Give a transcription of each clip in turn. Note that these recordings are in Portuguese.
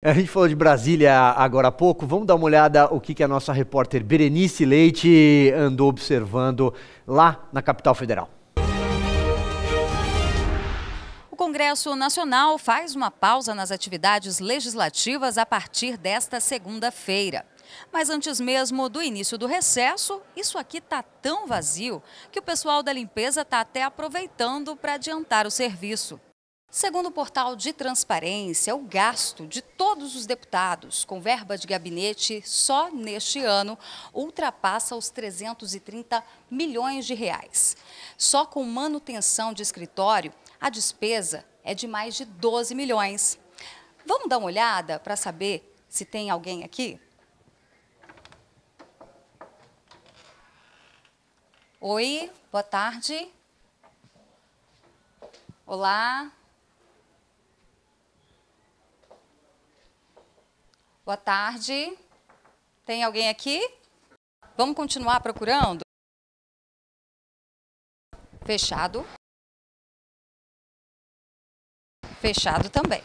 A gente falou de Brasília agora há pouco. Vamos dar uma olhada o que, que a nossa repórter Berenice Leite andou observando lá na capital federal. O Congresso Nacional faz uma pausa nas atividades legislativas a partir desta segunda-feira. Mas antes mesmo do início do recesso, isso aqui está tão vazio que o pessoal da limpeza está até aproveitando para adiantar o serviço. Segundo o portal de transparência, o gasto de todos os deputados com verba de gabinete só neste ano ultrapassa os 330 milhões de reais. Só com manutenção de escritório, a despesa é de mais de 12 milhões. Vamos dar uma olhada para saber se tem alguém aqui? Oi, boa tarde. Olá, Boa tarde. Tem alguém aqui? Vamos continuar procurando? Fechado. Fechado também.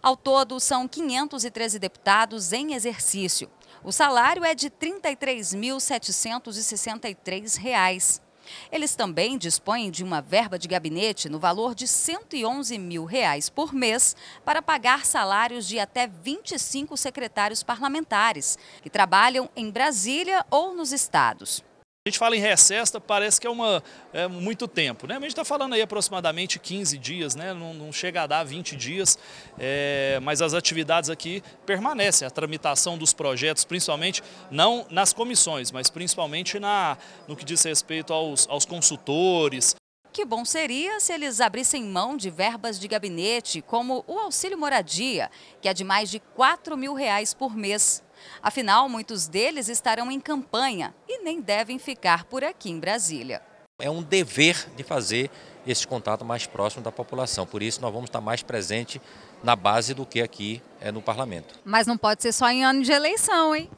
Ao todo, são 513 deputados em exercício. O salário é de R$ 33.763. Eles também dispõem de uma verba de gabinete no valor de R$ 111 mil reais por mês para pagar salários de até 25 secretários parlamentares que trabalham em Brasília ou nos estados. A gente fala em recesso, parece que é, uma, é muito tempo, né? a gente está falando aí aproximadamente 15 dias, né? Não, não chega a dar 20 dias, é, mas as atividades aqui permanecem. A tramitação dos projetos, principalmente, não nas comissões, mas principalmente na, no que diz respeito aos, aos consultores. Que bom seria se eles abrissem mão de verbas de gabinete, como o auxílio moradia, que é de mais de 4 mil reais por mês Afinal, muitos deles estarão em campanha e nem devem ficar por aqui em Brasília. É um dever de fazer esse contato mais próximo da população. Por isso, nós vamos estar mais presente na base do que aqui é no parlamento. Mas não pode ser só em ano de eleição, hein?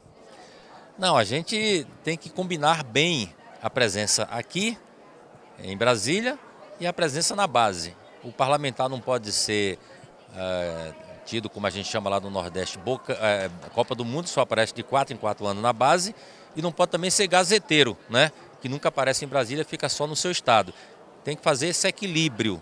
Não, a gente tem que combinar bem a presença aqui em Brasília e a presença na base. O parlamentar não pode ser eh, tido, como a gente chama lá no Nordeste, boca, é, Copa do Mundo, só aparece de 4 em 4 anos na base, e não pode também ser gazeteiro, né? Que nunca aparece em Brasília, fica só no seu estado. Tem que fazer esse equilíbrio.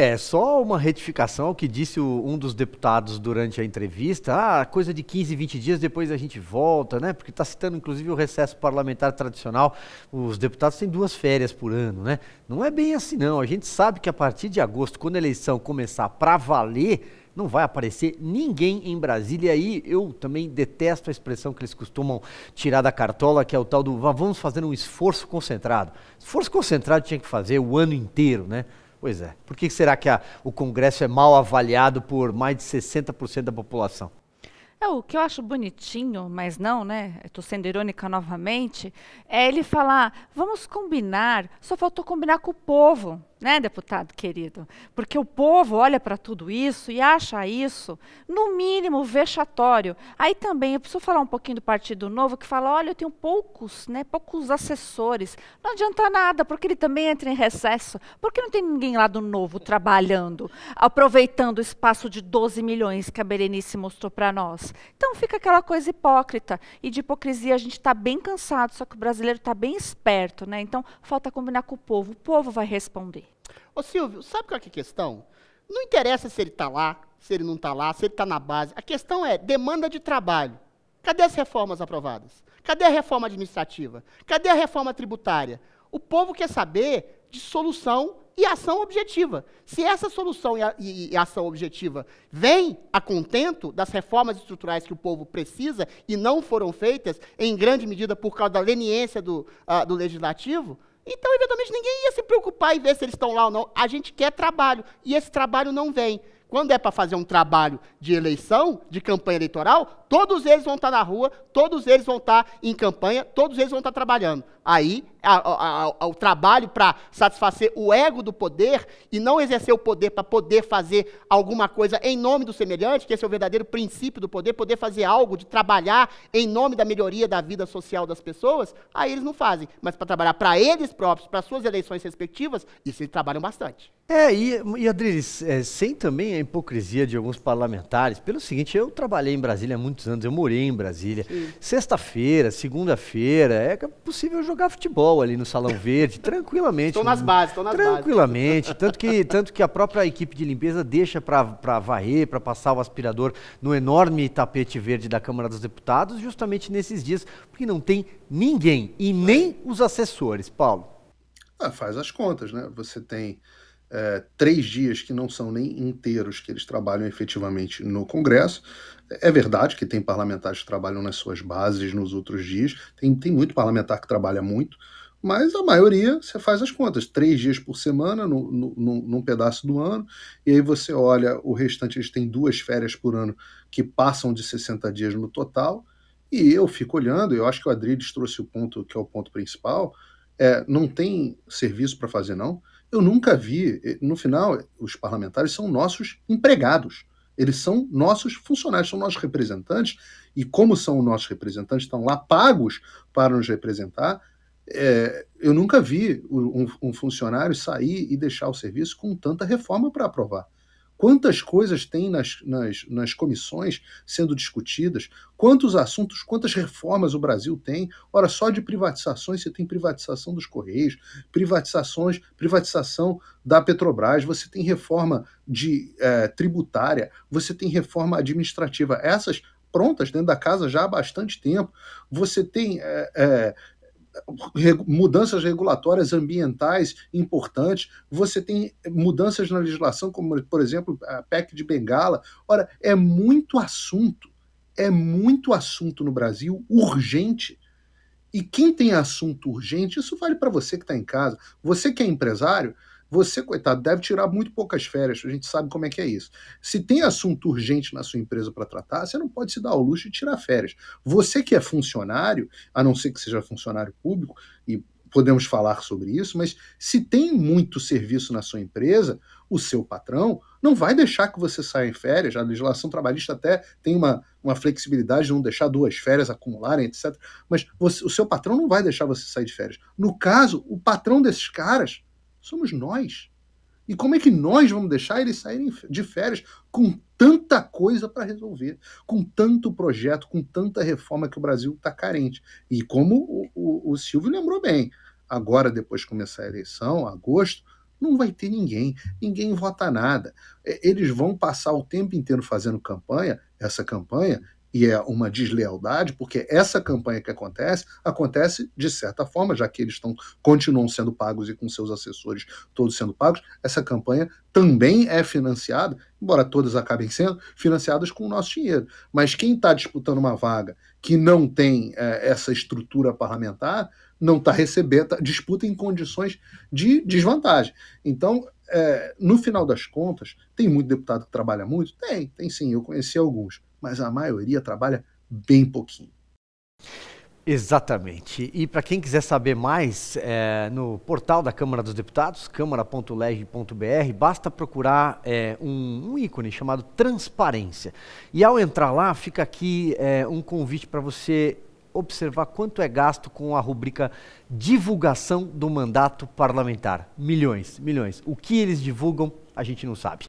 É, só uma retificação que disse o, um dos deputados durante a entrevista, ah, coisa de 15, 20 dias, depois a gente volta, né? Porque está citando inclusive o recesso parlamentar tradicional, os deputados têm duas férias por ano, né? Não é bem assim não, a gente sabe que a partir de agosto, quando a eleição começar para valer, não vai aparecer ninguém em Brasília. E aí eu também detesto a expressão que eles costumam tirar da cartola, que é o tal do vamos fazer um esforço concentrado. Esforço concentrado tinha que fazer o ano inteiro, né? Pois é. Por que será que a, o Congresso é mal avaliado por mais de 60% da população? É, o que eu acho bonitinho, mas não, né? Estou sendo irônica novamente, é ele falar, vamos combinar, só faltou combinar com o povo né, deputado querido? Porque o povo olha para tudo isso e acha isso, no mínimo, vexatório. Aí também, eu preciso falar um pouquinho do Partido Novo, que fala, olha, eu tenho poucos, né, poucos assessores. Não adianta nada, porque ele também entra em recesso. Porque não tem ninguém lá do Novo trabalhando, aproveitando o espaço de 12 milhões que a Berenice mostrou para nós. Então fica aquela coisa hipócrita. E de hipocrisia a gente está bem cansado, só que o brasileiro está bem esperto. Né? Então falta combinar com o povo. O povo vai responder. Ô Silvio, sabe qual é, é a questão? Não interessa se ele está lá, se ele não está lá, se ele está na base. A questão é demanda de trabalho. Cadê as reformas aprovadas? Cadê a reforma administrativa? Cadê a reforma tributária? O povo quer saber de solução e ação objetiva. Se essa solução e, a, e, e, ação objetiva vem a contento das reformas estruturais que o povo precisa e não foram feitas, em grande medida por causa da leniência do, uh, do legislativo, então, eventualmente, ninguém ia se preocupar em ver se eles estão lá ou não. A gente quer trabalho e esse trabalho não vem. Quando é para fazer um trabalho de eleição, de campanha eleitoral, todos eles vão estar tá na rua, todos eles vão estar tá em campanha, todos eles vão estar tá trabalhando. Aí, a, a, a, o trabalho para satisfazer o ego do poder e não exercer o poder para poder fazer alguma coisa em nome do semelhante, que esse é o verdadeiro princípio do poder, poder fazer algo, de trabalhar em nome da melhoria da vida social das pessoas, aí eles não fazem. Mas para trabalhar para eles próprios, para suas eleições respectivas, isso eles trabalham bastante. É, e, e Adriles, é, sem também a hipocrisia de alguns parlamentares, pelo seguinte, eu trabalhei em Brasília há muitos anos, eu morei em Brasília. Sexta-feira, segunda-feira, é possível jogar jogar futebol ali no Salão Verde, tranquilamente. Estou nas bases, estou nas tranquilamente, bases. Tranquilamente. Tanto que, tanto que a própria equipe de limpeza deixa para varrer, para passar o aspirador no enorme tapete verde da Câmara dos Deputados, justamente nesses dias, porque não tem ninguém e nem os assessores, Paulo. Ah, faz as contas, né? Você tem é, três dias que não são nem inteiros que eles trabalham efetivamente no Congresso. É verdade que tem parlamentares que trabalham nas suas bases nos outros dias, tem, tem muito parlamentar que trabalha muito, mas a maioria você faz as contas, três dias por semana no, no, no, num pedaço do ano, e aí você olha o restante, eles têm duas férias por ano que passam de 60 dias no total, e eu fico olhando, eu acho que o Adriles trouxe o ponto que é o ponto principal, é, não tem serviço para fazer não, eu nunca vi, eh, no final, os parlamentares são nossos empregados, eles são nossos funcionários, são nossos representantes, e como são nossos representantes, estão lá pagos para nos representar. É, eu nunca vi um, um funcionário sair e deixar o serviço com tanta reforma para aprovar quantas coisas tem nas, nas, nas comissões sendo discutidas, quantos assuntos, quantas reformas o Brasil tem. Ora, só de privatizações você tem privatização dos Correios, privatizações, privatização da Petrobras, você tem reforma de é, tributária, você tem reforma administrativa. Essas prontas dentro da casa já há bastante tempo. Você tem é, é, mudanças regulatórias ambientais importantes, você tem mudanças na legislação, como, por exemplo, a PEC de Bengala. Ora, é muito assunto, é muito assunto no Brasil urgente. E quem tem assunto urgente, isso vale para você que está em casa, você que é empresário, você, coitado, deve tirar muito poucas férias, a gente sabe como é que é isso. Se tem assunto urgente na sua empresa para tratar, você não pode se dar ao luxo de tirar férias. Você que é funcionário, a não ser que seja funcionário público, e podemos falar sobre isso, mas se tem muito serviço na sua empresa, o seu patrão não vai deixar que você saia em férias. A legislação trabalhista até tem uma, uma flexibilidade de não deixar duas férias acumularem, etc. Mas você, o seu patrão não vai deixar você sair de férias. No caso, o patrão desses caras somos nós. E como é que nós vamos deixar eles saírem de férias com tanta coisa para resolver, com tanto projeto, com tanta reforma que o Brasil está carente? E como o, o, o Silvio lembrou bem, agora, depois de começar a eleição, agosto, não vai ter ninguém, ninguém vota nada. Eles vão passar o tempo inteiro fazendo campanha, essa campanha, e é uma deslealdade, porque essa campanha que acontece, acontece de certa forma, já que eles estão continuam sendo pagos e com seus assessores todos sendo pagos, essa campanha também é financiada, embora todas acabem sendo financiadas com o nosso dinheiro. Mas quem está disputando uma vaga que não tem é, essa estrutura parlamentar, não está recebendo, tá, disputa em condições de desvantagem. Então, é, no final das contas, tem muito deputado que trabalha muito? Tem, tem sim, eu conheci alguns, mas a maioria trabalha bem pouquinho. Exatamente. E para quem quiser saber mais, é, no portal da Câmara dos Deputados, câmara.leg.br, basta procurar é, um, um, ícone chamado Transparência. E ao entrar lá, fica aqui é, um convite para você observar quanto é gasto com a rubrica divulgação do mandato parlamentar. Milhões, milhões. O que eles divulgam, a gente não sabe.